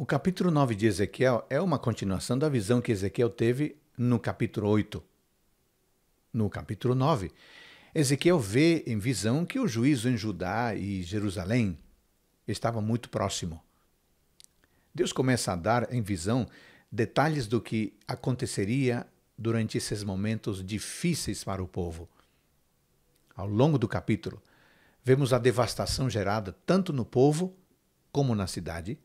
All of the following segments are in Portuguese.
O capítulo 9 de Ezequiel é uma continuação da visão que Ezequiel teve no capítulo 8. No capítulo 9, Ezequiel vê em visão que o juízo em Judá e Jerusalém estava muito próximo. Deus começa a dar em visão detalhes do que aconteceria durante esses momentos difíceis para o povo. Ao longo do capítulo, vemos a devastação gerada tanto no povo como na cidade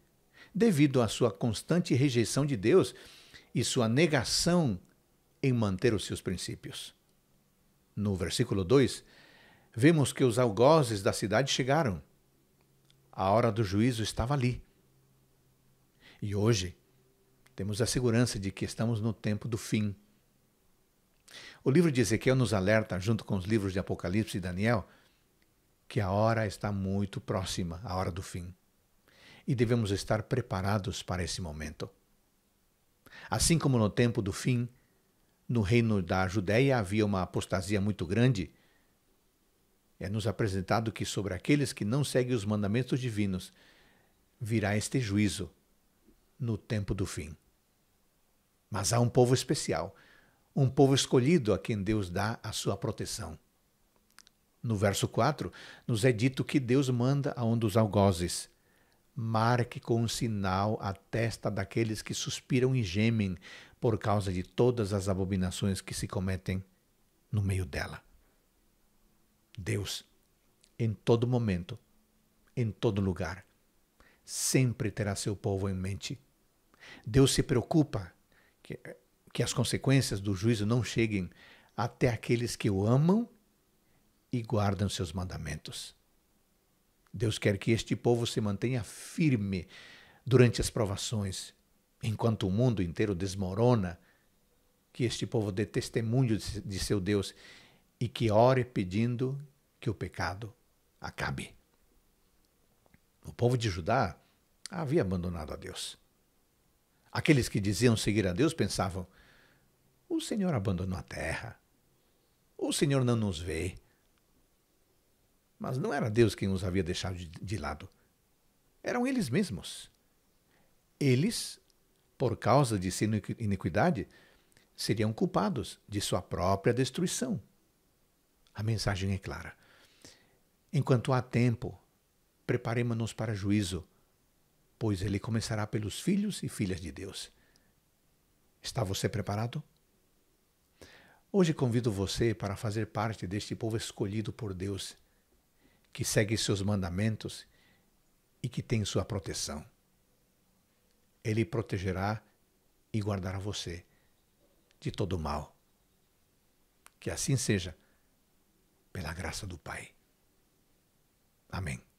devido à sua constante rejeição de Deus e sua negação em manter os seus princípios. No versículo 2, vemos que os algozes da cidade chegaram. A hora do juízo estava ali. E hoje, temos a segurança de que estamos no tempo do fim. O livro de Ezequiel nos alerta, junto com os livros de Apocalipse e Daniel, que a hora está muito próxima, a hora do fim e devemos estar preparados para esse momento. Assim como no tempo do fim, no reino da Judéia havia uma apostasia muito grande, é nos apresentado que sobre aqueles que não seguem os mandamentos divinos virá este juízo no tempo do fim. Mas há um povo especial, um povo escolhido a quem Deus dá a sua proteção. No verso 4, nos é dito que Deus manda a um dos algozes Marque com um sinal a testa daqueles que suspiram e gemem por causa de todas as abominações que se cometem no meio dela. Deus, em todo momento, em todo lugar, sempre terá seu povo em mente. Deus se preocupa que, que as consequências do juízo não cheguem até aqueles que o amam e guardam seus mandamentos. Deus quer que este povo se mantenha firme durante as provações, enquanto o mundo inteiro desmorona, que este povo dê testemunho de seu Deus e que ore pedindo que o pecado acabe. O povo de Judá havia abandonado a Deus. Aqueles que diziam seguir a Deus pensavam: o Senhor abandonou a terra, o Senhor não nos vê, mas não era Deus quem os havia deixado de, de lado. Eram eles mesmos. Eles, por causa de sua iniquidade, seriam culpados de sua própria destruição. A mensagem é clara. Enquanto há tempo, preparemos-nos para juízo, pois ele começará pelos filhos e filhas de Deus. Está você preparado? Hoje convido você para fazer parte deste povo escolhido por Deus que segue seus mandamentos e que tem sua proteção. Ele protegerá e guardará você de todo mal. Que assim seja, pela graça do Pai. Amém.